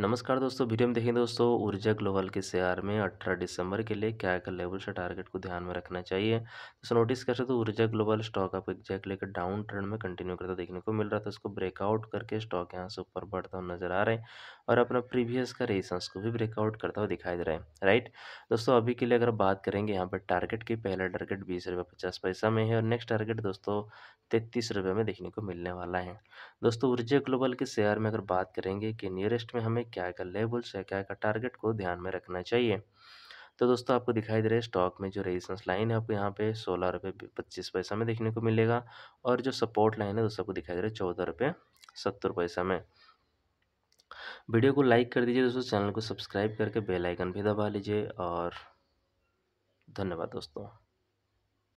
नमस्कार दोस्तों वीडियो में देखें दोस्तों ऊर्जा ग्लोबल के शेयर में 18 दिसंबर के लिए क्या क्या लेवल से टारगेट को ध्यान में रखना चाहिए दोस्तों नोटिस कर सकते हो ऊर्जा ग्लोबल स्टॉक आपको एग्जैक्ट लेकर डाउन ट्रेंड में कंटिन्यू करता देखने को मिल रहा था उसको ब्रेकआउट करके स्टॉक यहाँ से ऊपर बढ़ता हुआ नजर आ रहे हैं और अपना प्रीवियस का रेसेंस को भी ब्रेकआउट करता हुआ दिखाई दे रहा है राइट दोस्तों अभी के लिए अगर बात करेंगे यहाँ पर टारगेट की पहला टारगेट बीस रुपये पचास पैसा में है और नेक्स्ट टारगेट दोस्तों तैतीस रुपये में देखने को मिलने वाला है दोस्तों ऊर्जा ग्लोबल के शेयर में अगर बात करेंगे कि नियरेस्ट में हमें क्या क्या लेवल्स है क्या क्या टारगेट को ध्यान में रखना चाहिए तो दोस्तों आपको दिखाई दे रहा है स्टॉक में जो रेजिस्टेंस लाइन है आपको यहाँ पे सोलह रुपये पच्चीस पैसा में देखने को मिलेगा और जो सपोर्ट लाइन है दोस्तों आपको दिखाई दे रहा है चौदह रुपये सत्तर पैसा में वीडियो को लाइक कर दीजिए दोस्तों चैनल को सब्सक्राइब करके बेल आइकन भी दबा लीजिए और धन्यवाद दोस्तों